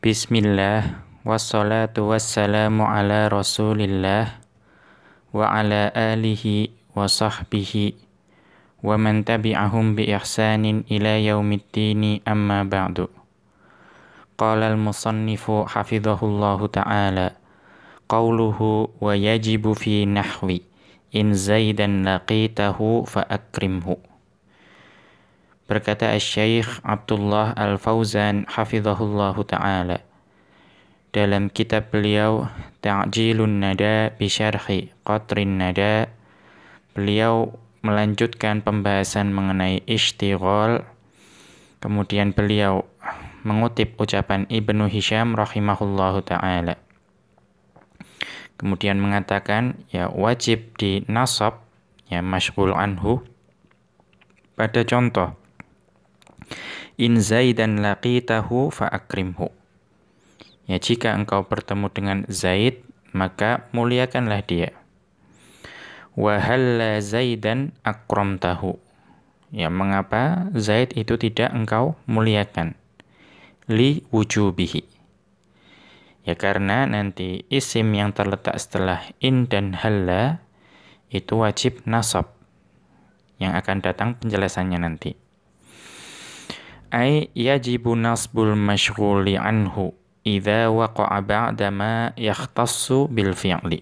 Bismillah wassalatu wassalamu ala rasulillah wa ala alihi wa sahbihi wa man tabi'ahum bi ihsanin ila yaumiddini amma ba'du qala al musannifu hafidhahullahu ta'ala qawluhu wa yajibu fi nahwi in zaidan laqitahu fa akrimhu Berkata Syekh Abdullah Al-Fauzan hafizahullah taala dalam kitab beliau Ta'jilun Nada bi Syarhi Qatrin Nada beliau melanjutkan pembahasan mengenai istighol kemudian beliau mengutip ucapan Ibnu Hisham rahimahullahu taala kemudian mengatakan ya wajib di nasab ya masyghul anhu pada contoh In Zaidan laqitahu faakrimhu. Ya, jika engkau bertemu dengan Zaid, maka muliakanlah dia. halla Zaidan akramtahu. Ya, mengapa Zaid itu tidak engkau muliakan? Li wujubihi. Ya, karena nanti isim yang terletak setelah in dan halla itu wajib nasab. Yang akan datang penjelasannya nanti. Ay yajibu nasbul mashghuli anhu idza waqa'a ba'da ma yakhtassu bil fi'li.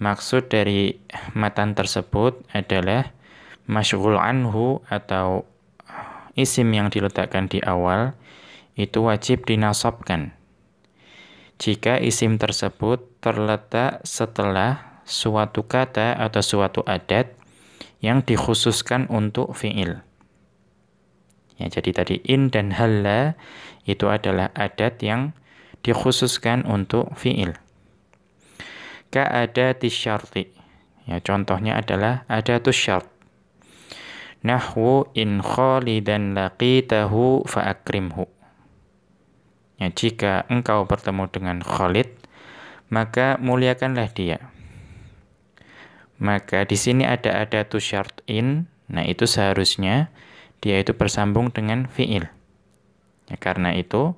Maksud dari matan tersebut adalah mashghul anhu atau isim yang diletakkan di awal itu wajib dinasabkan. Jika isim tersebut terletak setelah suatu kata atau suatu adat yang dikhususkan untuk fi'il. Ya, jadi tadi in dan halla itu adalah adat yang dikhususkan untuk fiil. Ka'adati syarti. Ya, contohnya adalah adatus syart. Nahwu in khalidan laqitahu fa'akrimhu. Ya, jika engkau bertemu dengan Khalid, maka muliakanlah dia. Maka di sini ada adatus syart in. Nah, itu seharusnya dia itu bersambung dengan fiil. Ya, karena itu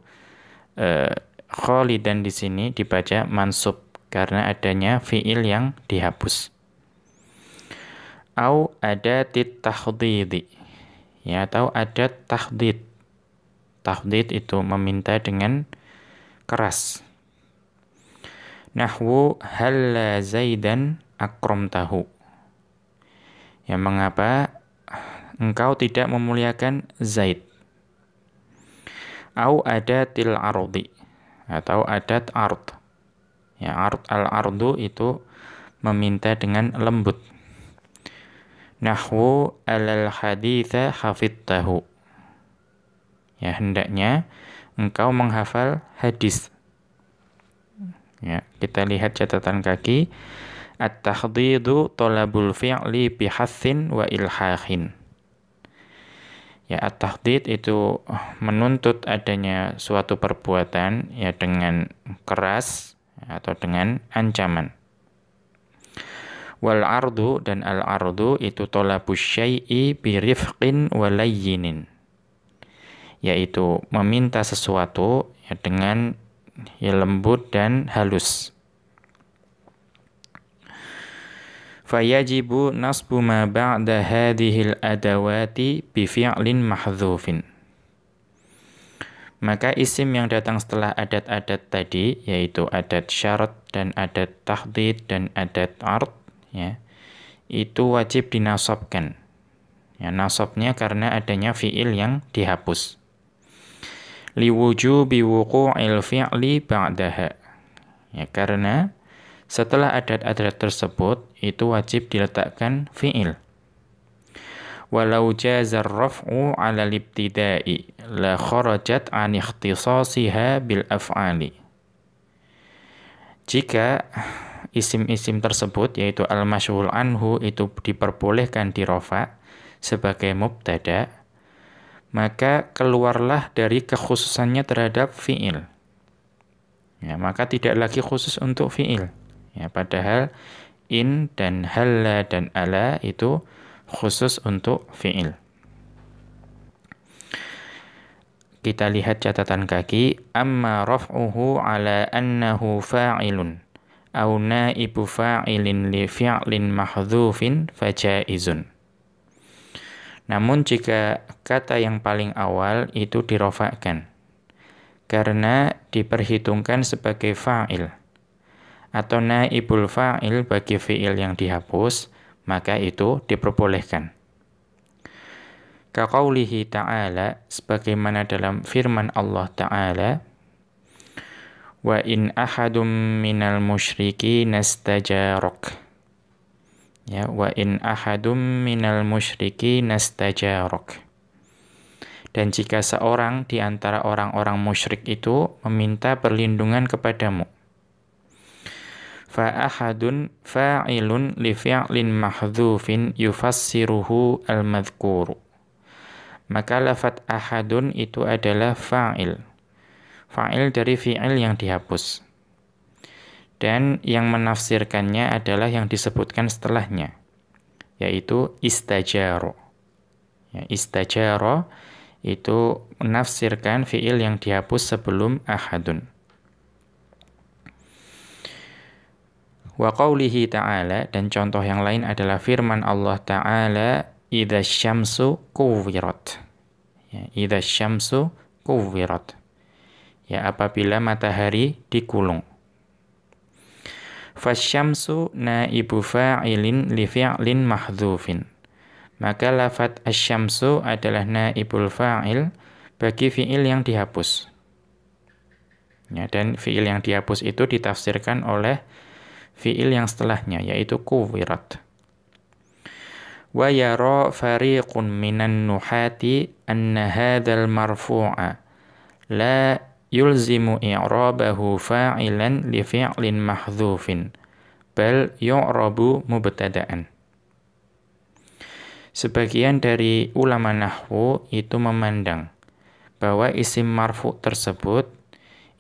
eh, kholidan di sini dibaca mansub karena adanya fiil yang dihapus. Au ada titahdidi, Ya, atau ada tahdid. Tahdid itu meminta dengan keras. Nahwu halla zaidan akrom tahu. Ya, mengapa engkau tidak memuliakan Zaid. Au adatil ardi atau adat ard. Ya, ard al-ardu itu meminta dengan lembut. Nahwu alal haditha hafidtahu. Ya, hendaknya engkau menghafal hadis. Ya, kita lihat catatan kaki. At-tahdidu tolabul fi'li bihassin wa ilhahin ya at-tahdid itu menuntut adanya suatu perbuatan ya dengan keras atau dengan ancaman wal ardu dan al ardu itu tolabu syai'i birifqin walayyinin yaitu meminta sesuatu ya dengan ya lembut dan halus fayajibu nasbu ma ba'da hadhil adawati bi fi'lin mahdhufin maka isim yang datang setelah adat-adat tadi yaitu adat syarat dan adat tahdid dan adat art, ya itu wajib dinasabkan ya nasabnya karena adanya fi'il yang dihapus liwujubi wuqu'il fi'li ba'daha ya karena setelah adat-adat tersebut itu wajib diletakkan fi'il. Walau jazar raf'u ala libtidai la kharajat an ikhtisasiha bil af'ali. Jika isim-isim tersebut yaitu al-masyhul anhu itu diperbolehkan di rofa sebagai mubtada, maka keluarlah dari kekhususannya terhadap fi'il. Ya, maka tidak lagi khusus untuk fi'il. Ya, padahal in dan halla dan ala itu khusus untuk fi'il. Kita lihat catatan kaki. Amma raf'uhu ala annahu fa'ilun. Au naibu fa'ilin li fi'lin mahdhufin fajaizun. Namun jika kata yang paling awal itu dirofakkan. Karena diperhitungkan sebagai fa'il atau naibul fa'il bagi fi'il yang dihapus, maka itu diperbolehkan. Kaqaulihi ta'ala, sebagaimana dalam firman Allah ta'ala, Wa in ahadum minal musyriki nastajarok. Ya, wa in ahadum minal musyriki nastajarok. Dan jika seorang di antara orang-orang musyrik itu meminta perlindungan kepadamu, fa fa'ilun li fi'lin mahdhufin yufassiruhu al-madhkur. Maka lafat ahadun itu adalah fa'il. Fa'il dari fi'il yang dihapus. Dan yang menafsirkannya adalah yang disebutkan setelahnya, yaitu istajaro. Ya, istajaro itu menafsirkan fi'il yang dihapus sebelum ahadun. Wa qawlihi ta'ala dan contoh yang lain adalah firman Allah ta'ala idha syamsu kuwirat. Ya, idha syamsu kuwirat. Ya, apabila matahari dikulung. Fasyamsu naibu fa'ilin li fi'lin mahzufin Maka lafat asyamsu adalah naibul fa'il bagi fi'il yang dihapus. Ya, dan fi'il yang dihapus itu ditafsirkan oleh fiil yang setelahnya yaitu kuwirat. Wa yara fariqun minan nuhati anna hadzal marfu'a la yulzimu i'rabahu fa'ilan li fi'lin mahdhufin bal yu'rabu mubtada'an. Sebagian dari ulama nahwu itu memandang bahwa isim marfu tersebut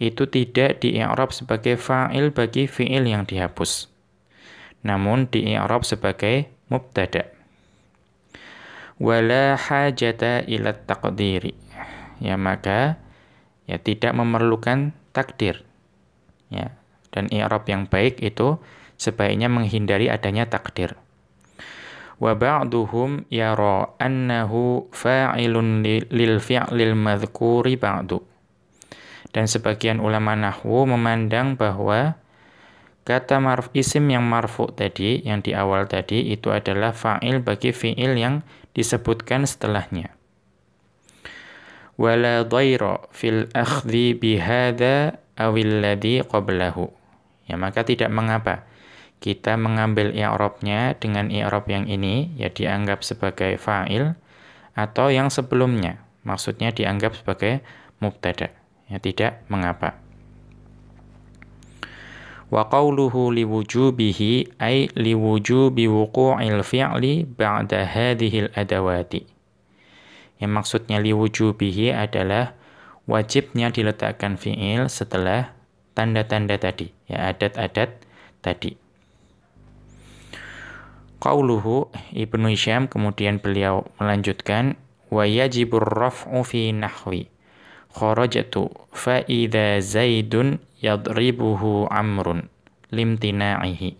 itu tidak di sebagai fa'il bagi fi'il yang dihapus. Namun di sebagai mubtada. Wala hajata ila taqdiri. Ya maka ya tidak memerlukan takdir. Ya, dan i'rab yang baik itu sebaiknya menghindari adanya takdir. Wa ba'duhum yara annahu fa'ilun lil fi'lil madhkuri ba'du. Dan sebagian ulama nahwu memandang bahwa kata marf isim yang marfu tadi yang di awal tadi itu adalah fa'il bagi fi'il yang disebutkan setelahnya wala dhaira fil akhdhi bihadza awil qablahu ya maka tidak mengapa kita mengambil i'rabnya dengan i'rab yang ini ya dianggap sebagai fa'il atau yang sebelumnya maksudnya dianggap sebagai mubtada' ya tidak mengapa wa qawluhu wujubihi ay wujubi wuqu'il fi'li ba'da al adawati yang maksudnya wujubihi adalah wajibnya diletakkan fi'il setelah tanda-tanda tadi ya adat-adat tadi Qawluhu Ibnu Hisham kemudian beliau melanjutkan wa yajibur raf'u fi nahwi kharajatu fa idza zaidun yadribuhu amrun limtina'ihi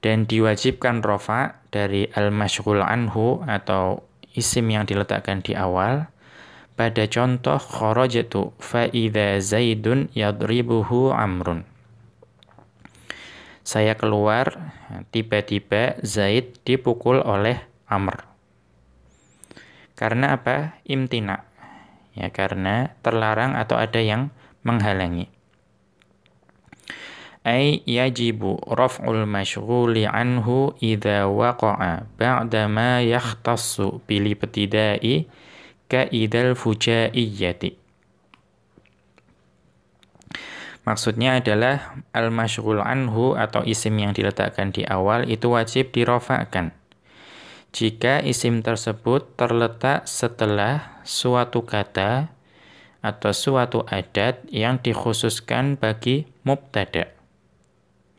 dan diwajibkan rofa dari al-mashghul anhu atau isim yang diletakkan di awal pada contoh kharajatu fa idza zaidun yadribuhu amrun saya keluar tiba-tiba Zaid dipukul oleh Amr karena apa imtina ya karena terlarang atau ada yang menghalangi ay yajibu raf'ul mashghuli anhu idza waqa'a ba'da ma yahtassu bil ibtida'i ka idal fuja'iyyati Maksudnya adalah al-mashghul anhu atau isim yang diletakkan di awal itu wajib dirofakkan jika isim tersebut terletak setelah suatu kata atau suatu adat yang dikhususkan bagi mubtada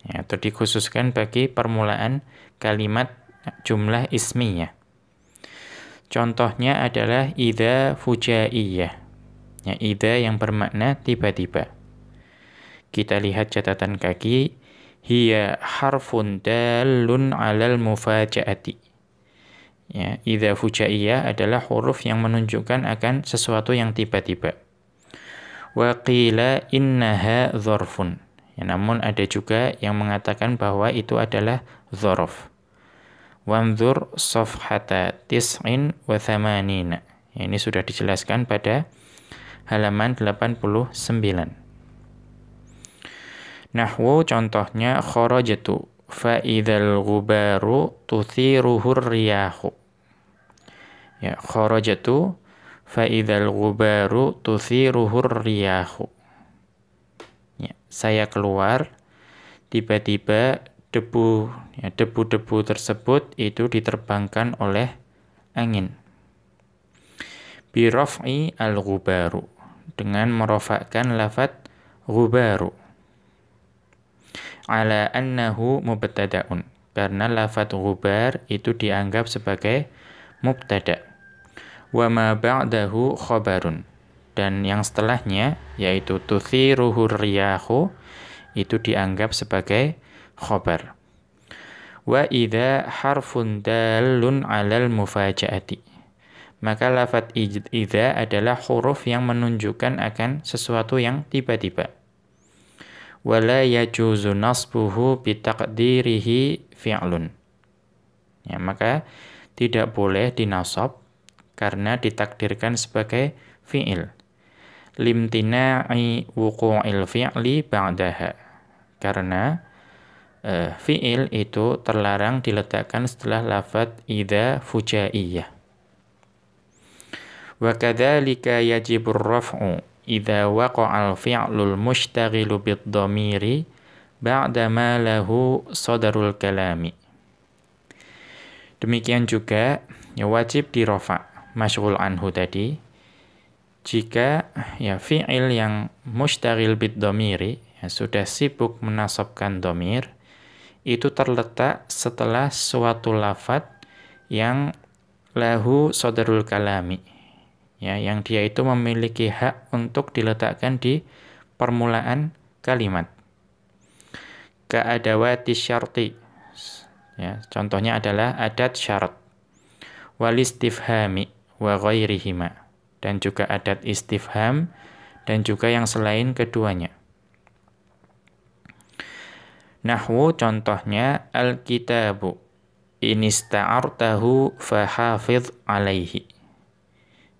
ya, atau dikhususkan bagi permulaan kalimat jumlah isminya. Contohnya adalah ida fujaiyah. Ya, ida yang bermakna tiba-tiba. Kita lihat catatan kaki. Hiya harfun dalun alal mufajaati. Ya, idza fujaiyah adalah huruf yang menunjukkan akan sesuatu yang tiba-tiba. Wa qila innaha dzarfun. Ya, namun ada juga yang mengatakan bahwa itu adalah dzaraf. Wanzur safhata tis'in wa thamanina. Ya, ini sudah dijelaskan pada halaman 89. Nahwu contohnya kharajatu fa idzal ghubaru tuthiruhur riyahu. Ya, kharajatu fa idzal ghubaru tuthiruhur riyahu. Ya, saya keluar tiba-tiba debu ya, debu-debu tersebut itu diterbangkan oleh angin birof'i al-ghubaru dengan merofakkan lafat ghubaru ala annahu mubtada'un karena lafat ghubar itu dianggap sebagai mubtada' wa ma ba'dahu khabarun. Dan yang setelahnya yaitu tuthiruhu riyahu itu dianggap sebagai khabar. Wa idha harfun dalun 'alal mufajaati. Maka lafat idha adalah huruf yang menunjukkan akan sesuatu yang tiba-tiba. Wala yajuzu nasbuhu bitaqdirihi fi'lun. Ya, maka tidak boleh dinasab karena ditakdirkan sebagai fi'il. Limtina'i wuku'il fi'li ba'daha. Karena uh, fi'il itu terlarang diletakkan setelah lafad idha fujaiyah. Wa kadzalika yajibur raf'u idha waqa'al fi'lul mushtaghilu bid-dhamiri ba'dama lahu sadarul kalami. Demikian juga ya wajib dirofa masyghul anhu tadi jika ya fi'il yang mustaril bid domiri ya, sudah sibuk menasabkan domir itu terletak setelah suatu lafat yang lahu sodarul kalami ya yang dia itu memiliki hak untuk diletakkan di permulaan kalimat keadawati syarti ya contohnya adalah adat syarat walistifhami wa ghairihima dan juga adat istifham dan juga yang selain keduanya. Nahwu contohnya al-kitabu inista'artahu fahafidh alaihi.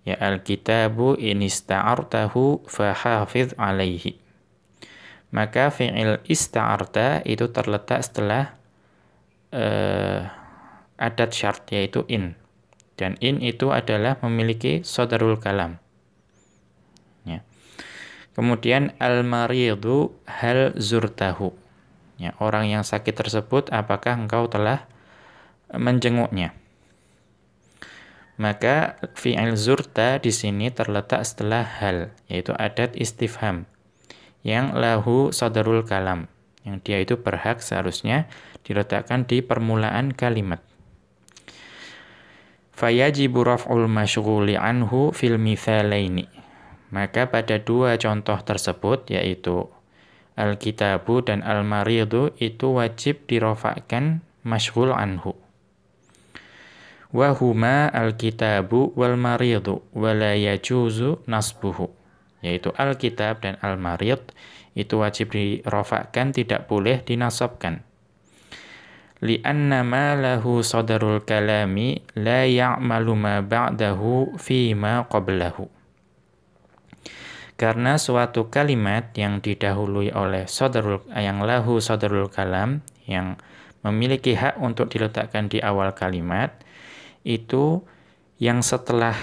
Ya al-kitabu inista'artahu fahafidh alaihi. Maka fi'il ista'arta itu terletak setelah uh, adat syart yaitu in. Dan in itu adalah memiliki sodarul kalam. Ya. Kemudian al-maridu hal zurtahu. Ya, orang yang sakit tersebut apakah engkau telah menjenguknya? Maka fi'il zurta di sini terletak setelah hal, yaitu adat istifham yang lahu sadarul kalam, yang dia itu berhak seharusnya diletakkan di permulaan kalimat fayajibu raf'ul masyghuli anhu fil mithalaini. Maka pada dua contoh tersebut yaitu alkitabu dan al itu wajib dirofakkan masyghul anhu. Wahuma alkitabu wal maridu wala yajuzu nasbuhu. Yaitu alkitab dan al itu wajib dirofakkan tidak boleh dinasabkan li'anna ma lahu sadarul kalami la ya'malu ma ba'dahu fi ma qablahu. Karena suatu kalimat yang didahului oleh sadarul yang lahu sadarul kalam yang memiliki hak untuk diletakkan di awal kalimat itu yang setelah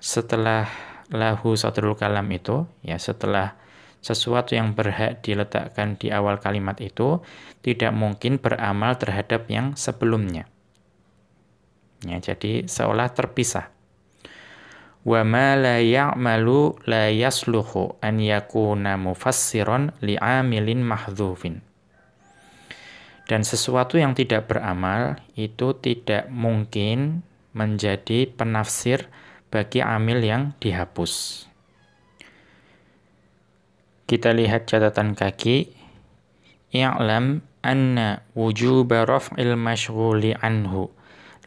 setelah lahu sadarul kalam itu ya setelah sesuatu yang berhak diletakkan di awal kalimat itu tidak mungkin beramal terhadap yang sebelumnya. Ya, jadi seolah terpisah. Wa ma la ya'malu la yasluhu an yakuna mufassiran li'amilin mahdhufin. Dan sesuatu yang tidak beramal itu tidak mungkin menjadi penafsir bagi amil yang dihapus. Kita lihat catatan kaki. I'lam anna wujuba raf'il mashghuli anhu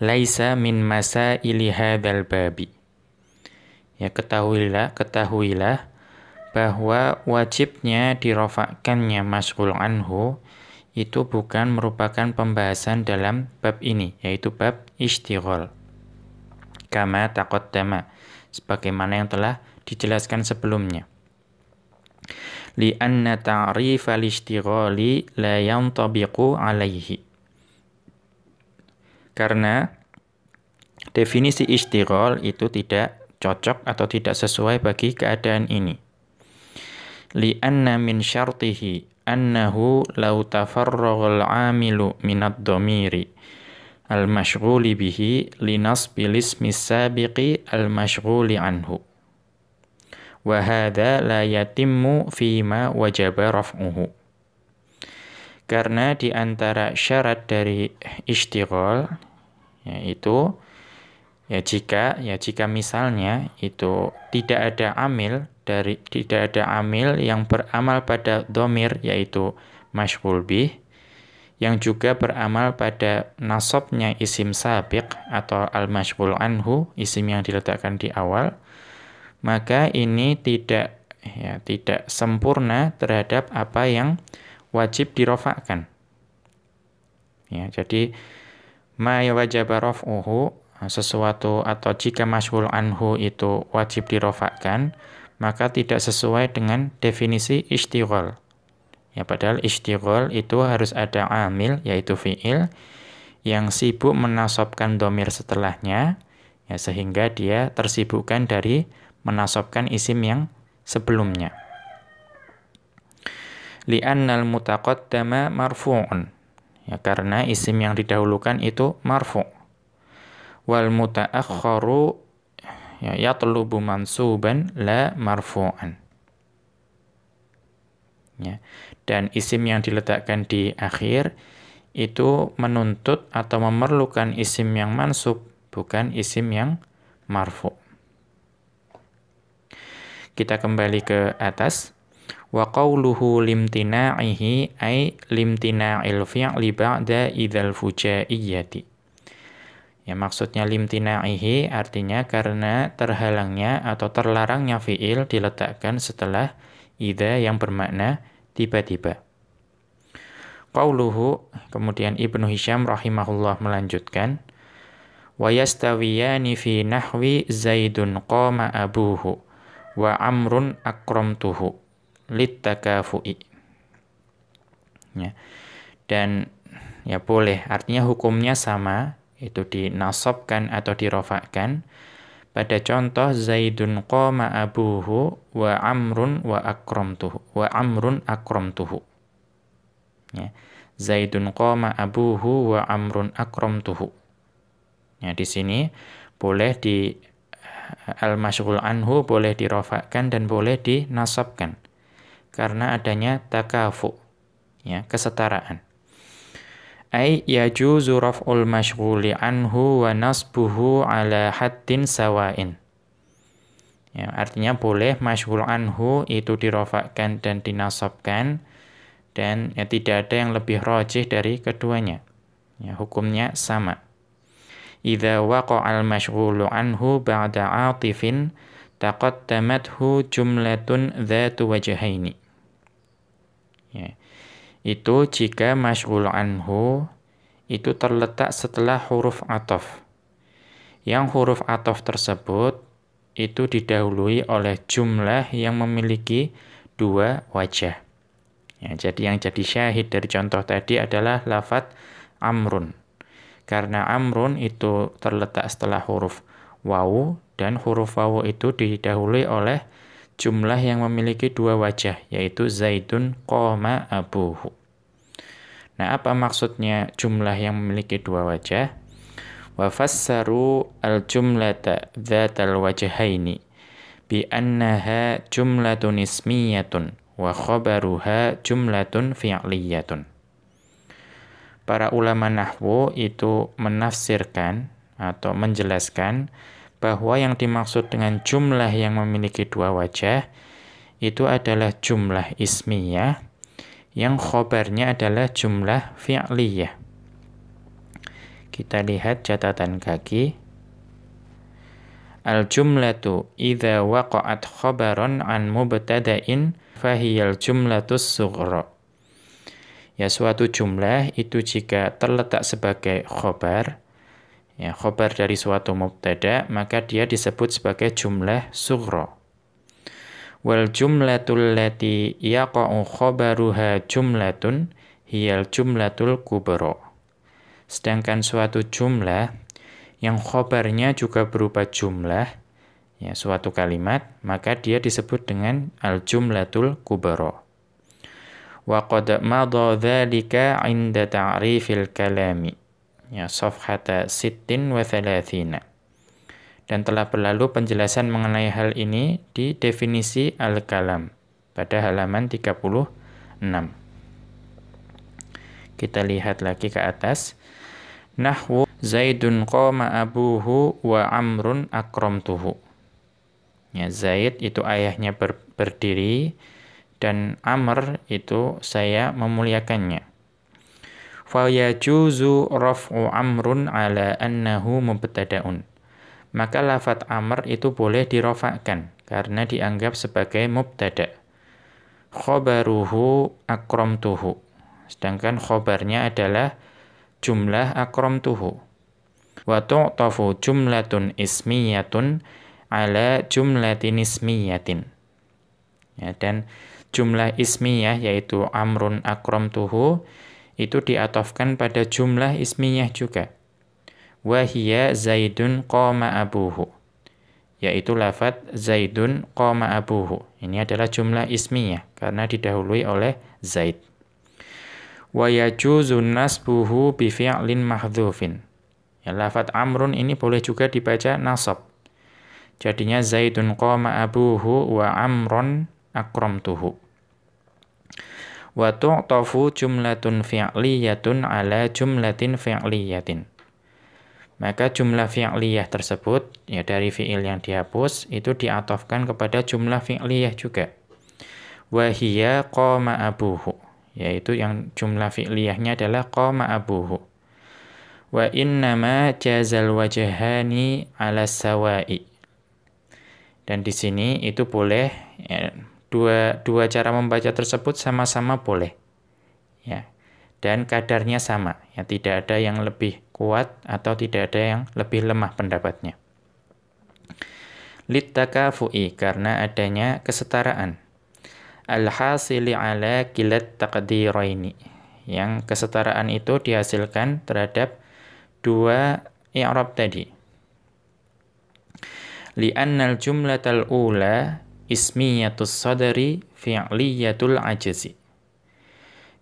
laisa min masaili hadzal babi. Ya ketahuilah, ketahuilah bahwa wajibnya dirofakannya mashghul anhu itu bukan merupakan pembahasan dalam bab ini, yaitu bab istighol. Kama takot tema, sebagaimana yang telah dijelaskan sebelumnya li'anna ta'rif al-ishtighali la yantabiqu alaihi. Karena definisi istighol itu tidak cocok atau tidak sesuai bagi keadaan ini. Li'anna min syartihi annahu law tafarragha al-'amilu min ad-dhamiri al-mashghuli bihi linasbil ismi sabiqi al-mashghuli anhu. Wahada la yatimmu fima wajaba raf'uhu karena di antara syarat dari istighol yaitu ya jika ya jika misalnya itu tidak ada amil dari tidak ada amil yang beramal pada domir yaitu mashkul bih yang juga beramal pada nasabnya isim sabiq atau al mashbul anhu isim yang diletakkan di awal maka ini tidak ya tidak sempurna terhadap apa yang wajib dirofakkan. Ya, jadi ma wajaba raf'uhu sesuatu atau jika masyhul anhu itu wajib dirofakkan, maka tidak sesuai dengan definisi istighol. Ya padahal istighol itu harus ada amil yaitu fiil yang sibuk menasobkan domir setelahnya ya sehingga dia tersibukkan dari menasobkan isim yang sebelumnya. Li'annal mutaqaddama marfu'un. Ya, karena isim yang didahulukan itu marfu'. Wal muta'akhkharu ya, yatlubu mansuban la marfu'an. Ya. Dan isim yang diletakkan di akhir itu menuntut atau memerlukan isim yang mansub, bukan isim yang marfu'. Kita kembali ke atas. Wa qawluhu limtina'ihi ay limtina'il fi'li ba'da idzal fujaiyati. Ya maksudnya limtina'ihi artinya karena terhalangnya atau terlarangnya fi'il diletakkan setelah idza yang bermakna tiba-tiba. Qauluhu kemudian Ibnu Hisham rahimahullah melanjutkan wa yastawiyani fi nahwi Zaidun qama abuhu wa amrun akramtuhu litakafu'i ya dan ya boleh artinya hukumnya sama itu dinasobkan atau dirofakkan pada contoh Zaidun qama abuhu wa amrun wa akramtuhu wa amrun akramtuhu ya Zaidun qama abuhu wa amrun tuhu. ya di sini boleh di al-masyhul anhu boleh dirofakkan dan boleh dinasabkan karena adanya takafu ya kesetaraan ai yajuzu raf'ul masyghuli anhu wa nasbuhu ala haddin sawain ya artinya boleh masyghul anhu itu dirofakkan dan dinasabkan dan ya, tidak ada yang lebih rojih dari keduanya ya hukumnya sama idza waqa'al masyghulu anhu ba'da 'atifin taqaddamathu jumlatun dzatu wajhaini ya itu jika masyghul anhu itu terletak setelah huruf atof yang huruf atof tersebut itu didahului oleh jumlah yang memiliki dua wajah. Ya, jadi yang jadi syahid dari contoh tadi adalah lafat amrun karena amrun itu terletak setelah huruf wawu dan huruf wawu itu didahului oleh jumlah yang memiliki dua wajah yaitu zaidun koma abuhu. Nah, apa maksudnya jumlah yang memiliki dua wajah? Wa fassaru al-jumlata dzatal wajhaini bi annaha jumlatun ismiyatun wa khabaruha jumlatun fi'liyatun para ulama nahwu itu menafsirkan atau menjelaskan bahwa yang dimaksud dengan jumlah yang memiliki dua wajah itu adalah jumlah ismiyah yang khobarnya adalah jumlah fi'liyah. Kita lihat catatan kaki. Al-jumlatu idza waqa'at khobaron an mubtada'in fahiyal jumlatus sughra ya suatu jumlah itu jika terletak sebagai khobar ya khobar dari suatu mubtada maka dia disebut sebagai jumlah sughra wal jumlatul lati yaqa'u khobaruha jumlatun hiyal jumlatul kubro sedangkan suatu jumlah yang khobarnya juga berupa jumlah ya suatu kalimat maka dia disebut dengan al jumlatul kubro wa qad madha dhalika 'inda ta'rifil kalami ya safhata sittin wa thalathina dan telah berlalu penjelasan mengenai hal ini di definisi al-kalam pada halaman 36 kita lihat lagi ke atas nahwu zaidun qama abuhu wa amrun akramtuhu ya zaid itu ayahnya ber berdiri dan amr itu saya memuliakannya. Fayajuzu raf'u amrun ala annahu mubtada'un. Maka lafat amr itu boleh dirofakkan karena dianggap sebagai mubtada. Khobaruhu akramtuhu. Sedangkan khobarnya adalah jumlah akramtuhu. Wa tu'tafu jumlatun ismiyatun ala jumlatin ismiyatin. Ya, dan jumlah ismiyah yaitu amrun akrom tuhu itu diatofkan pada jumlah ismiyah juga. Wahia zaidun koma abuhu. Yaitu lafat zaidun koma abuhu. Ini adalah jumlah ismiyah karena didahului oleh zaid. Wayajuzun nasbuhu bifi'lin mahdhufin. Ya, lafat amrun ini boleh juga dibaca nasab. Jadinya zaidun koma abuhu wa amron akrom tuhu wa tu'tafu jumlatun fi'liyatun ala jumlatin fi'liyatin. Maka jumlah fi'liyah tersebut ya dari fi'il yang dihapus itu diatofkan kepada jumlah fi'liyah juga. Wahia qoma abuhu yaitu yang jumlah fi'liyahnya adalah qoma abuhu. Wa innama jazal wajahani ala sawai. Dan di sini itu boleh ya, dua, dua cara membaca tersebut sama-sama boleh. Ya. Dan kadarnya sama, ya tidak ada yang lebih kuat atau tidak ada yang lebih lemah pendapatnya. litakafui karena adanya kesetaraan. Alhasili ala kilat takdiraini yang kesetaraan itu dihasilkan terhadap dua i'rab tadi. Li'annal jumlatal ula ismiyatus sadari fi'liyatul ajazi.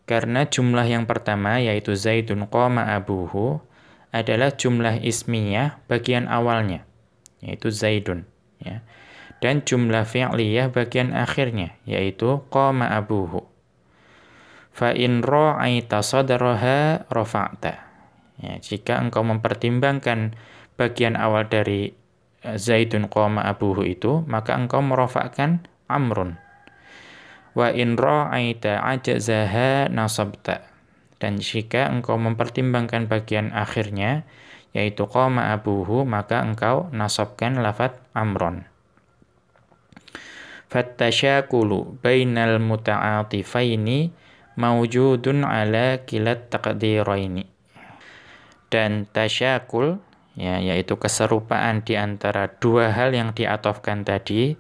Karena jumlah yang pertama yaitu Zaidun koma abuhu adalah jumlah ismiyah bagian awalnya yaitu Zaidun ya. Dan jumlah fi'liyah bagian akhirnya yaitu koma abuhu. Fa in ra'aita sadaraha rafa'ta. Ya, jika engkau mempertimbangkan bagian awal dari Zaidun qoma abuhu itu, maka engkau merofakkan amrun. Wa in ra'aita ajazaha nasabta. Dan jika engkau mempertimbangkan bagian akhirnya, yaitu qoma abuhu, maka engkau nasabkan lafat amron. Fattasyakulu bainal muta'atifaini mawjudun ala kilat taqdiraini. Dan tasyakul ya yaitu keserupaan di antara dua hal yang diatofkan tadi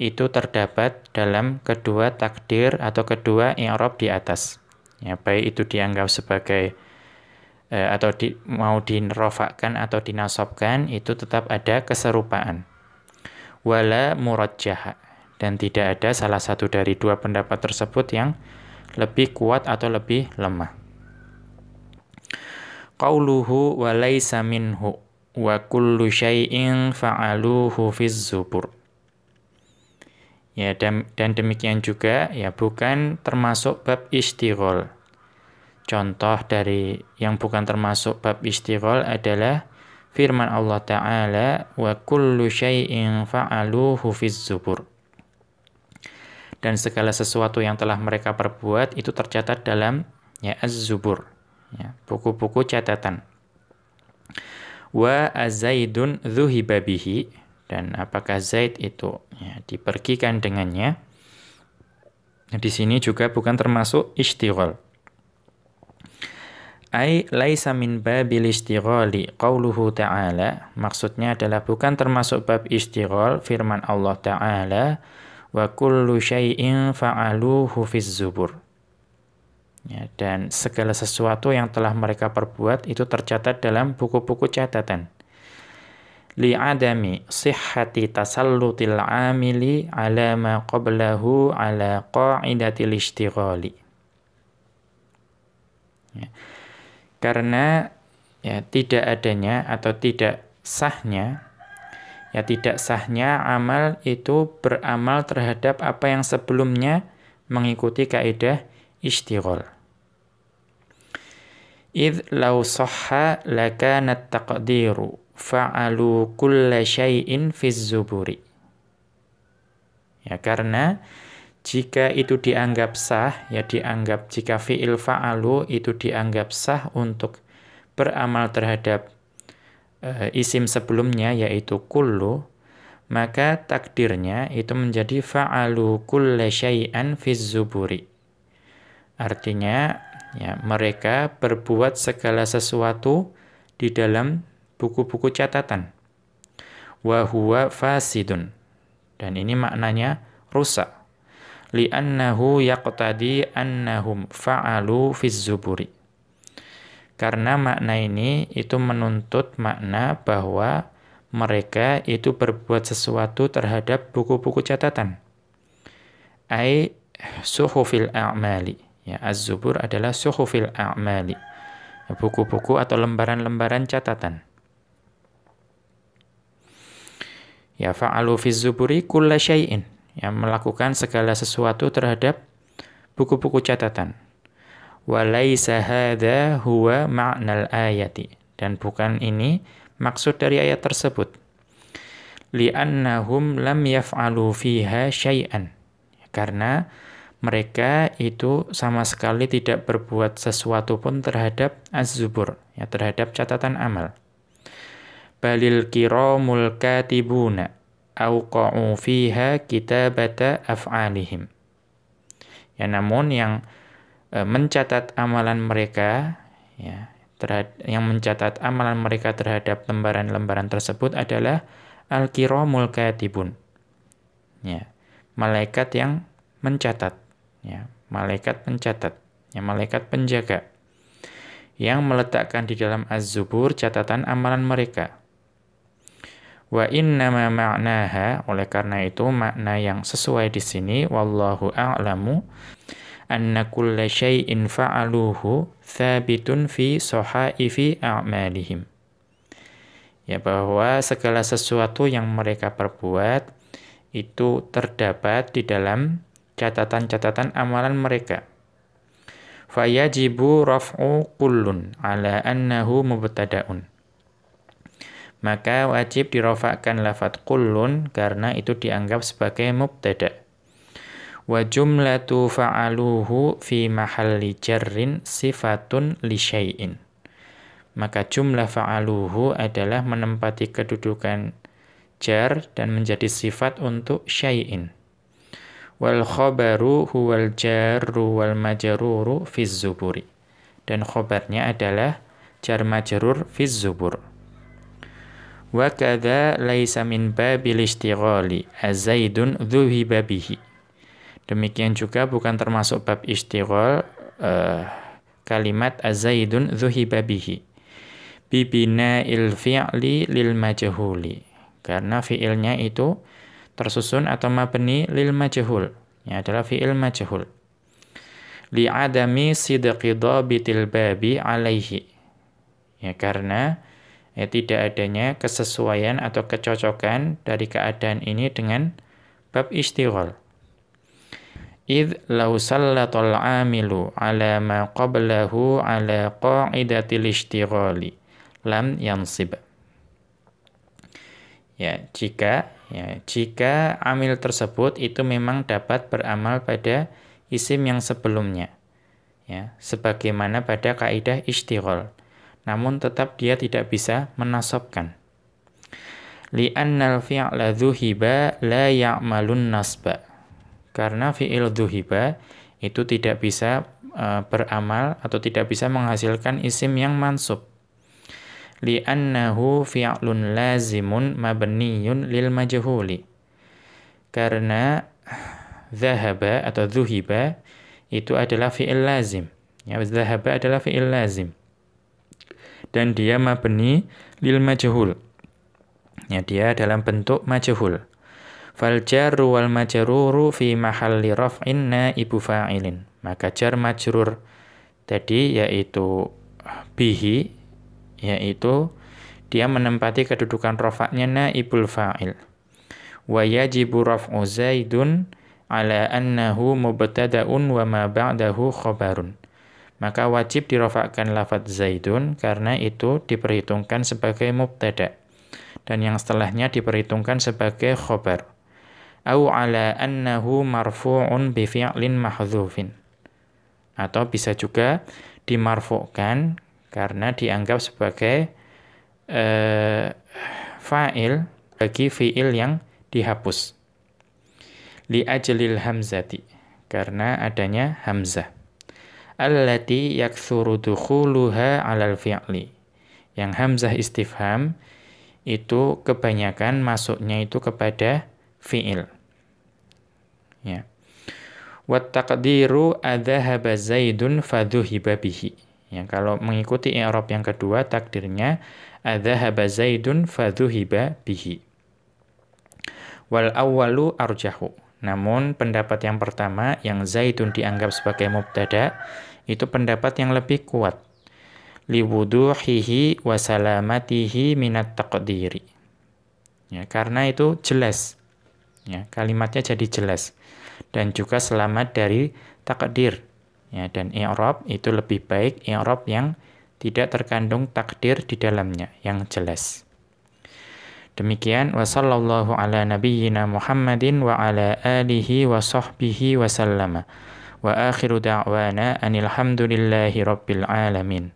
itu terdapat dalam kedua takdir atau kedua i'rab di atas. Ya, baik itu dianggap sebagai eh, atau di, mau dinrofakkan atau dinasobkan itu tetap ada keserupaan. Wala murajjah dan tidak ada salah satu dari dua pendapat tersebut yang lebih kuat atau lebih lemah qawluhu wa laysa minhu wa kullu syai'in fa'aluhu fiz zubur. Ya dan, dan demikian juga ya bukan termasuk bab istighol. Contoh dari yang bukan termasuk bab istighol adalah firman Allah taala wa kullu syai'in fa'aluhu fiz zubur. Dan segala sesuatu yang telah mereka perbuat itu tercatat dalam ya az-zubur ya, buku-buku catatan. Wa azaidun zuhibabihi dan apakah Zaid itu ya, dipergikan dengannya? Di sini juga bukan termasuk istighol. Ai laisa min babil istighali qauluhu ta'ala maksudnya adalah bukan termasuk bab istighol firman Allah taala wa kullu syai'in fa'aluhu fiz zubur Ya, dan segala sesuatu yang telah mereka perbuat itu tercatat dalam buku-buku catatan. Li'adami sihhati tasallutil amili ala ma qablahu ala qa'idatil ishtighali. Ya. Karena ya, tidak adanya atau tidak sahnya ya tidak sahnya amal itu beramal terhadap apa yang sebelumnya mengikuti kaidah ishtighal. Id law sahha lakana taqdiru fa'alu kulla syai'in fi zuburi. Ya karena jika itu dianggap sah, ya dianggap jika fi'il fa'alu itu dianggap sah untuk beramal terhadap uh, isim sebelumnya yaitu kullu, maka takdirnya itu menjadi fa'alu kulla syai'an fi zuburi. Artinya, ya, mereka berbuat segala sesuatu di dalam buku-buku catatan. Wahuwa fasidun. Dan ini maknanya rusak. Li'annahu yaqtadi annahum fa'alu fizzuburi. Karena makna ini itu menuntut makna bahwa mereka itu berbuat sesuatu terhadap buku-buku catatan. Ai suhufil a'mali Ya, az-zubur adalah suhufil a'mali. Buku-buku atau lembaran-lembaran catatan. Ya fa'alu fi zuburi kulla syai'in. Ya, melakukan segala sesuatu terhadap buku-buku catatan. Walaysa hadha huwa ma'nal ayati. Dan bukan ini maksud dari ayat tersebut. Li'annahum lam yaf'alu fiha syai'an. Karena mereka itu sama sekali tidak berbuat sesuatu pun terhadap az-zubur, ya, terhadap catatan amal. Balil kiramul katibuna awqa'u fiha kitabata af'alihim. Ya, namun yang e, mencatat amalan mereka, ya, terhadap, yang mencatat amalan mereka terhadap lembaran-lembaran tersebut adalah al-kiramul katibun. Ya, malaikat yang mencatat ya, malaikat pencatat, ya, malaikat penjaga yang meletakkan di dalam az-zubur catatan amalan mereka. Wa innama ma'naha oleh karena itu makna yang sesuai di sini wallahu a'lamu anna kulla syai'in fa'aluhu thabitun fi sohaifi a'malihim. Ya bahwa segala sesuatu yang mereka perbuat itu terdapat di dalam catatan-catatan amalan mereka. Fayajibu raf'u kullun ala annahu mubtada'un. Maka wajib dirofakkan lafat kullun karena itu dianggap sebagai mubtada. Wa jumlatu fa'aluhu fi mahalli jarrin sifatun li syai'in. Maka jumlah fa'aluhu adalah menempati kedudukan jar dan menjadi sifat untuk syai'in wal khobaru huwal jarru wal majaruru fiz zuburi dan khobarnya adalah jar majarur fiz zubur wa kadza laisa min babil istighali azaidun dhuhiba bihi demikian juga bukan termasuk bab istighal uh, eh, kalimat azaidun dhuhiba bihi bibina il fi'li lil majhuli karena fi'ilnya itu tersusun atau mabni lil majhul. Ya, adalah fi'il majhul. adami sidqi dhabitil babi alaihi. Ya, karena ya, tidak adanya kesesuaian atau kecocokan dari keadaan ini dengan bab istighol. Id law sallatul amilu ala ma qablahu ala qa'idatil istighali lam yansib. Ya, jika Ya, jika amil tersebut itu memang dapat beramal pada isim yang sebelumnya. Ya, sebagaimana pada kaidah istighol. Namun tetap dia tidak bisa menasobkan. Li'annal fi'la dhuhiba la ya'malun nasba. Karena fi'il dhuhiba itu tidak bisa uh, beramal atau tidak bisa menghasilkan isim yang mansub li'annahu fi'lun lazimun mabniyun lil majhuli. Karena zahaba atau zuhiba itu adalah fi'il lazim. Ya, zahaba adalah fi'il lazim. Dan dia mabni lil majhul. Ya, dia dalam bentuk majhul. Fal jarru wal majruru fi mahalli raf'in naibu fa'ilin. Maka jar majrur tadi yaitu bihi yaitu dia menempati kedudukan rofaknya naibul fa'il. Wa yajibu raf'u zaidun ala annahu mubtada'un wa ma ba'dahu khobarun. Maka wajib dirofakkan lafat zaidun karena itu diperhitungkan sebagai mubtada dan yang setelahnya diperhitungkan sebagai khobar. Au ala annahu marfu'un bi fi'lin mahdhufin. Atau bisa juga dimarfukkan karena dianggap sebagai uh, fa'il bagi fi'il yang dihapus. Li ajlil hamzati karena adanya hamzah. Allati yaksuru dukhuluha 'alal fi'li. Yang hamzah istifham itu kebanyakan masuknya itu kepada fi'il. Ya. Wa taqdiru adhahaba zaidun fadhuhiba bihi yang kalau mengikuti i'rab yang kedua takdirnya adzahaba zaidun fadhuhiba bihi. Wal awwalu arjahu. Namun pendapat yang pertama yang zaidun dianggap sebagai mubtada itu pendapat yang lebih kuat. wuduhihi wa salamatihi minat taqdiri. Ya, karena itu jelas. Ya, kalimatnya jadi jelas dan juga selamat dari takdir Ya, dan i'rab itu lebih baik i'rab yang tidak terkandung takdir di dalamnya yang jelas. Demikian wa sallallahu ala nabiyyina Muhammadin wa ala alihi wa sahbihi wa sallama. Wa akhiru da'wana anilhamdulillahi rabbil alamin.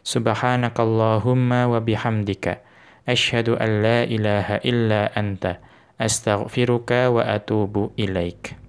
Subhanakallahumma wa bihamdika Ashadu an la ilaha illa anta astaghfiruka wa atubu ilaika.